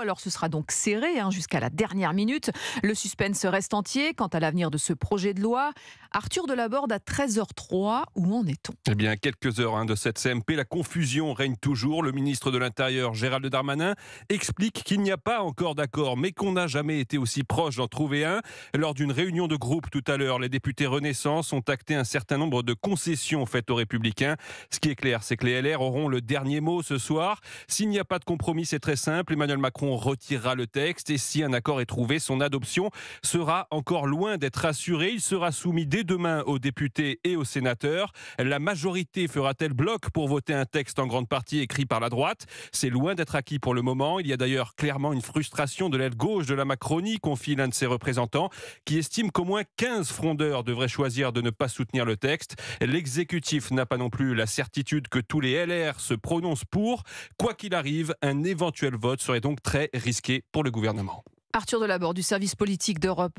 Alors ce sera donc serré hein, jusqu'à la dernière minute. Le suspense reste entier quant à l'avenir de ce projet de loi. Arthur Delaborde à 13h03, où en est-on Eh bien, quelques heures hein, de cette CMP, la confusion règne toujours. Le ministre de l'Intérieur, Gérald Darmanin, explique qu'il n'y a pas encore d'accord, mais qu'on n'a jamais été aussi proche d'en trouver un. Lors d'une réunion de groupe tout à l'heure, les députés Renaissance ont acté un certain nombre de concessions faites aux Républicains. Ce qui est clair, c'est que les LR auront le dernier mot ce soir. S'il n'y a pas de compromis, c'est très simple. Emmanuel Macron Macron retirera le texte et si un accord est trouvé, son adoption sera encore loin d'être assurée. Il sera soumis dès demain aux députés et aux sénateurs. La majorité fera-t-elle bloc pour voter un texte en grande partie écrit par la droite C'est loin d'être acquis pour le moment. Il y a d'ailleurs clairement une frustration de l'aile gauche de la Macronie, confie l'un de ses représentants, qui estime qu'au moins 15 frondeurs devraient choisir de ne pas soutenir le texte. L'exécutif n'a pas non plus la certitude que tous les LR se prononcent pour. Quoi qu'il arrive, un éventuel vote serait donc très risqué pour le gouvernement. Arthur Delaborde du service politique d'Europe.